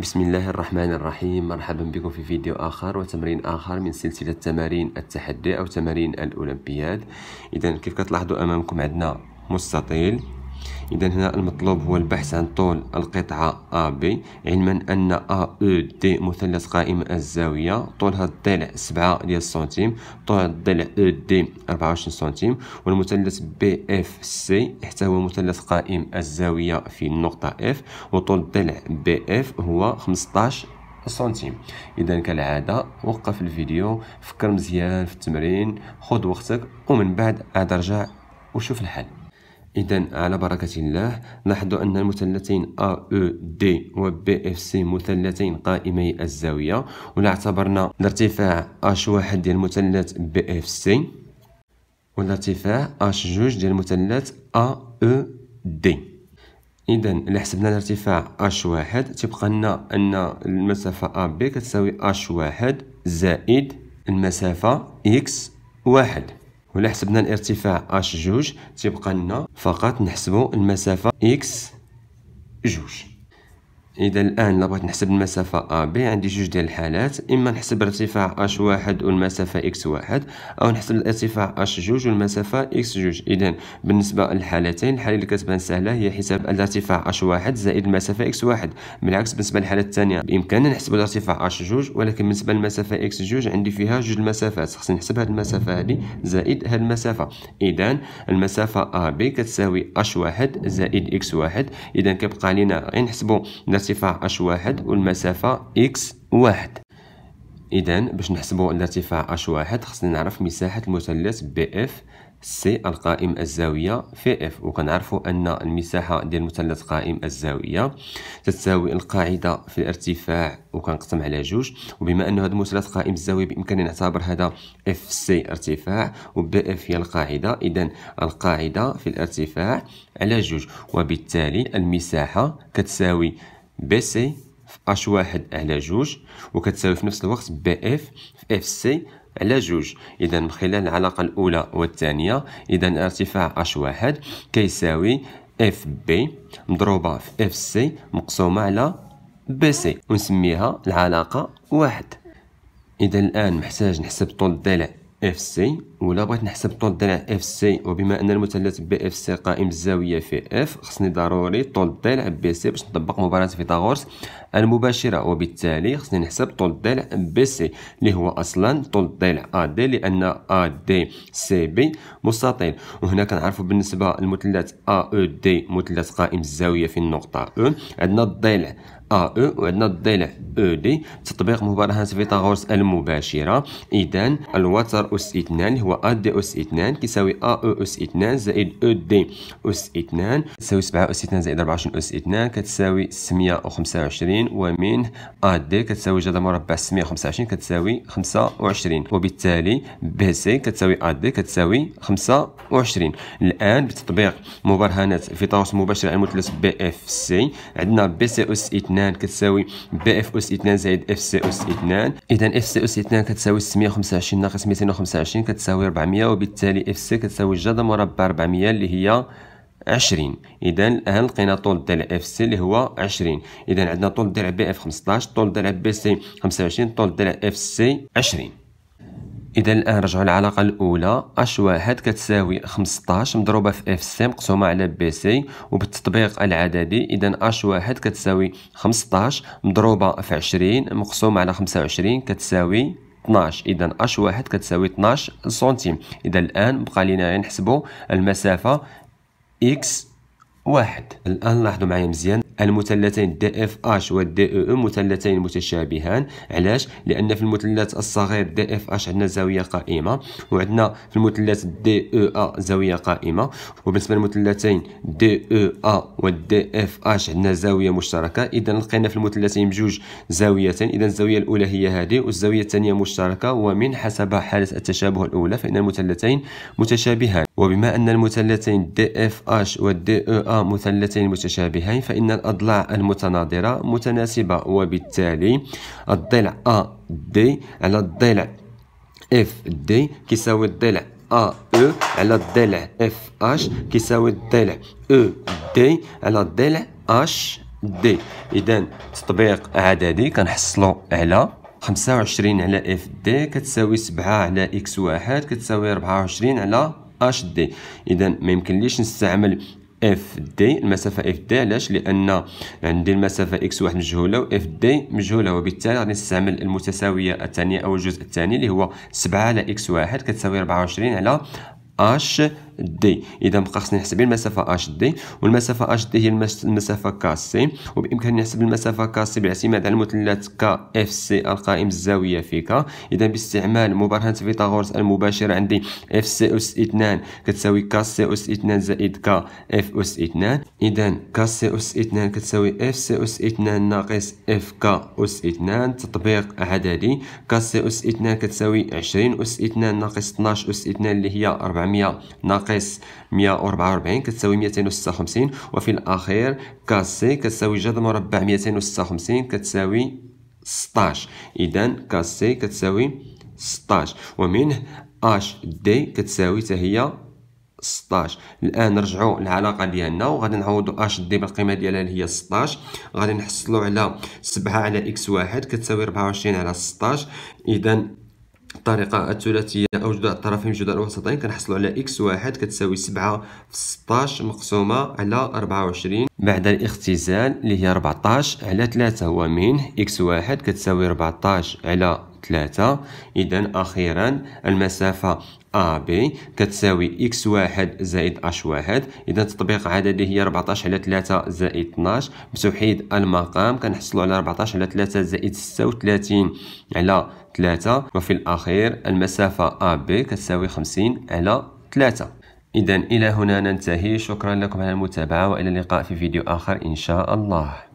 بسم الله الرحمن الرحيم مرحبا بكم في فيديو آخر وتمرين آخر من سلسلة تمارين التحدي أو تمارين الأولمبياد إذا كيف كتلاحظوا أمامكم عندنا مستطيل إذا هنا المطلوب هو البحث عن طول القطعة AB علما أن AED مثلث قائم الزاوية طولها الضلع 7 ديال السنتيم طول الضلع ED 24 سنتيم والمثلث BFC هو مثلث قائم الزاوية في النقطة F وطول الضلع BF هو 15 سنتيم اذا كالعاده وقف الفيديو فكر مزيان في التمرين خذ وقتك ومن بعد عاد رجع وشوف الحل إذا على بركة الله نحظ أن المثلثين AED و BFC مثلثين قائمي الزاوية ولا اعتبرنا الارتفاع H1 ديال مثلث BFC والارتفاع H2 ديال مثلث AED إذا إلا حسبنا الارتفاع H1 تبقى لنا أن المسافة AB كتساوي H1 زائد المسافة X واحد ولا حسبنا الارتفاع اش جوج تيبقى لنا فقط نحسبو المسافه اكس جوج اذا الان بغيت نحسب المسافه ا بي عندي جوج ديال الحالات اما نحسب ارتفاع اش واحد والمسافه اكس واحد او نحسب الارتفاع اش جوج والمسافه اكس جوج اذا بالنسبه للحالتين الحاله اللي كتبان سهله هي حساب الارتفاع اش واحد زائد المسافه اكس واحد بالعكس بالنسبه للحاله الثانيه بامكاننا نحسب الارتفاع اش جوج ولكن بالنسبه للمسافه اكس جوج عندي فيها جوج المسافات خصني نحسب هاد المسافه هادي زائد هاد المسافه اذا المسافه ا بي كتساوي اش واحد زائد اكس واحد اذا كيبقى لينا غير نحسبوا الارتفاع اش واحد والمسافة اكس واحد إذا باش نحسبوا الارتفاع اش واحد خصنا نعرف مساحة المثلث بي اف سي القائم الزاوية في اف وكنعرفوا أن المساحة ديال المثلث قائم الزاوية تتساوي القاعدة في الارتفاع وكنقسم على جوج وبما انه هذا المثلث قائم الزاوية بإمكاننا نعتبر هذا اف سي ارتفاع وبي اف هي القاعدة إذا القاعدة في الارتفاع على جوج وبالتالي المساحة كتساوي بي سي في اش واحد على جوج وكتساوي في نفس الوقت بي اف في اف سي على جوج اذا من خلال العلاقه الاولى والثانيه اذا ارتفاع اش واحد كيساوي اف بي مضروبه في اف سي مقسومه على بي سي ونسميها العلاقه واحد اذا الان محتاج نحسب طول الضلع اف سي ولا بغيت نحسب طول الضلع اف سي وبما ان المثلث بي اف سي قائم الزاويه في اف خصني ضروري طول الضلع بي سي باش نطبق مباراه فيثاغورس المباشرة وبالتالي خصني نحسب طول الضلع بي سي اللي هو أصلا طول الضلع أ دي لأن أ دي سي بي مستطيل وهنا كنعرفوا بالنسبة لمثلث أ أو دي مثلث قائم الزاوية في النقطة أو e. عندنا الضلع ا او e، وعندنا الضلع او e دي تطبيق مباراه فيثاغورس المباشره اذا الوتر اس 2 هو ا دي اس 2 كيساوي ا او اس 2 زائد او دي اس 2 تساوي 7 اس 2 زائد 24 اس 2 كتساوي 625 وعشرين ومنه أ دي كتساوي جذر مربع 625 كتساوي 25 وبالتالي بي سي كتساوي أ دي كتساوي 25 الآن بتطبيق مبرهنة في طاوس على المثلث بي اف سي عندنا بي سي أس اثنان كتساوي بي اف أس اثنان زائد اف سي أس اثنان إذا اف سي أس اثنان كتساوي 625 ناقص 225 كتساوي 400 وبالتالي اف سي كتساوي جذر مربع 400 اللي هي عشرين اذا الآن لقينا طول الضلع اف سي اللي هو عشرين اذا عندنا طول الضلع بي اف خمسطاش طول الضلع بي سي خمسة وعشرين طول الضلع اف سي عشرين اذا الان رجعوا للعلاقه الاولى اش واحد كتساوي خمسطاش مضروبه في اف سي مقسومه على بي سي وبالتطبيق العددي اذا اش واحد كتساوي خمسطاش مضروبه في عشرين مقسومه على خمسة وعشرين كتساوي 12 اذا اش واحد كتساوي 12 سنتيم اذا الان بقى لينا نحسبوا المسافه إكس واحد الآن لاحظوا معايا مزيان المثلثين دي اف اش والدي او او مثلثين متشابهان علاش لان في المثلث الصغير دي اف اش عندنا زاويه قائمه وعندنا في المثلث دي او ا زاويه قائمه وبالنسبه للمثلثين دي او ا والدي اف اش عندنا زاويه مشتركه اذا لقينا في المثلثين بجوج زاويتين اذا الزاويه الاولى هي هذه والزاويه الثانيه مشتركه ومن حسب حاله التشابه الاولى فان المثلثين متشابهان وبما ان المثلثين دي اف اش والدي او ا مثلثين متشابهين فان الأضلاع المتناظرة متناسبة وبالتالي الضلع أ دي على الضلع اف دي كيساوي الضلع ا او على الضلع اف اش كيساوي الضلع او دي على الضلع اش دي اذا تطبيق عددي كنحصلو على 25 على اف دي كتساوي 7 على اكس واحد كتساوي 24 على اش دي اذا ما نستعمل اف دي المسافه اف دي علاش لان عندي المسافه اكس واحد مجهوله اف دي مجهوله وبالتالي غادي نستعمل المتساويه الثانيه او الجزء الثاني اللي هو 7 على اكس واحد كتساوي 24 على اش دي اذا بقى خصني نحسب المسافه اش دي والمسافه اش دي هي المسافه كاسي وبامكاني نحسب المسافه كاسي باعتماد على المثلث ك اف سي القائم الزاويه في ك اذا باستعمال مبرهنه فيثاغورس المباشره عندي اف سي اس 2 كتساوي كاسي اس 2 زائد ك اف اس 2 اذا كاسي اس 2 كتساوي اف سي اس 2 ناقص اف ك اس 2 تطبيق عددي كاسي اس 2 كتساوي 20 اس 2 ناقص 12 اس 2 اللي هي 400 ناقص ناقص 144 كتساوي 256 وفي الأخير سي كتساوي جذر مربع 256 كتساوي 16 إذا سي كتساوي 16 ومنه اش دي كتساوي حتى هي 16 الان نرجعوا للعلاقه ديالنا وغادي نعوضوا اش دي بالقيمه ديالها اللي هي 16 غادي نحصلوا على 7 على اكس واحد كتساوي 24 على 16 اذا الطريقة الثلاثية أو جداء الطرفين جداء الوسطين كنحصلوا على إكس واحد كتساوي سبعة في ستاش مقسومة على أربعة وعشرين بعد الاختزال اللي هي 14 على 3 هو منه اكس واحد كتساوي 14 على 3 إذا أخيرا المسافة AB كتساوي x1 زائد h1 إذا تطبيق عددي هي 14 على 3 زائد 12 بتوحيد المقام كنحصلوا على 14 على 3 زائد 36 على 3 وفي الأخير المسافة AB كتساوي 50 على 3 إذا إلى هنا ننتهي شكرا لكم على المتابعة وإلى اللقاء في فيديو آخر إن شاء الله